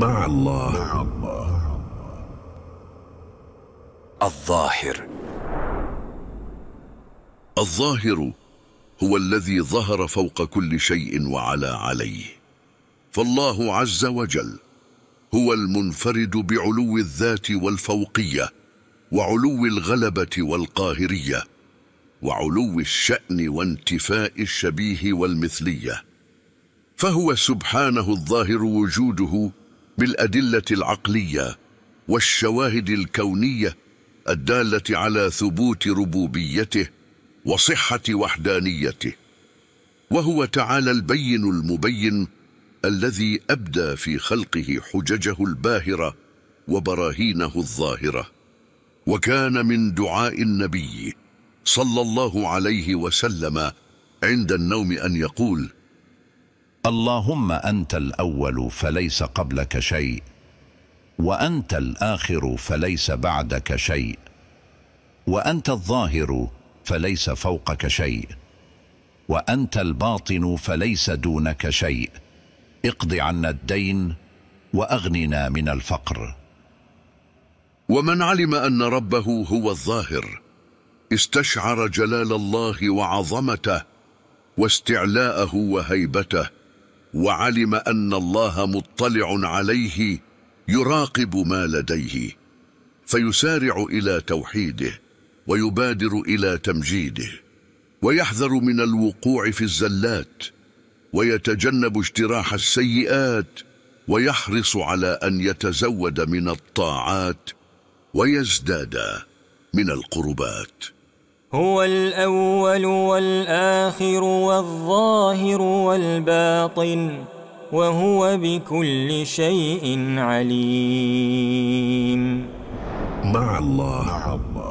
مع الله, مع الله. الظاهر الظاهر هو الذي ظهر فوق كل شيء وعلا عليه فالله عز وجل هو المنفرد بعلو الذات والفوقيه وعلو الغلبه والقاهريه وعلو الشان وانتفاء الشبيه والمثليه فهو سبحانه الظاهر وجوده بالأدلة العقلية والشواهد الكونية الدالة على ثبوت ربوبيته وصحة وحدانيته وهو تعالى البين المبين الذي أبدى في خلقه حججه الباهرة وبراهينه الظاهرة وكان من دعاء النبي صلى الله عليه وسلم عند النوم أن يقول اللهم أنت الأول فليس قبلك شيء وأنت الآخر فليس بعدك شيء وأنت الظاهر فليس فوقك شيء وأنت الباطن فليس دونك شيء اقض عنا الدين وأغننا من الفقر ومن علم أن ربه هو الظاهر استشعر جلال الله وعظمته واستعلاءه وهيبته وعلم ان الله مطلع عليه يراقب ما لديه فيسارع الى توحيده ويبادر الى تمجيده ويحذر من الوقوع في الزلات ويتجنب اجتراح السيئات ويحرص على ان يتزود من الطاعات ويزداد من القربات هو الأول والآخر والظاهر والباطن وهو بكل شيء عليم مع الله, مع الله.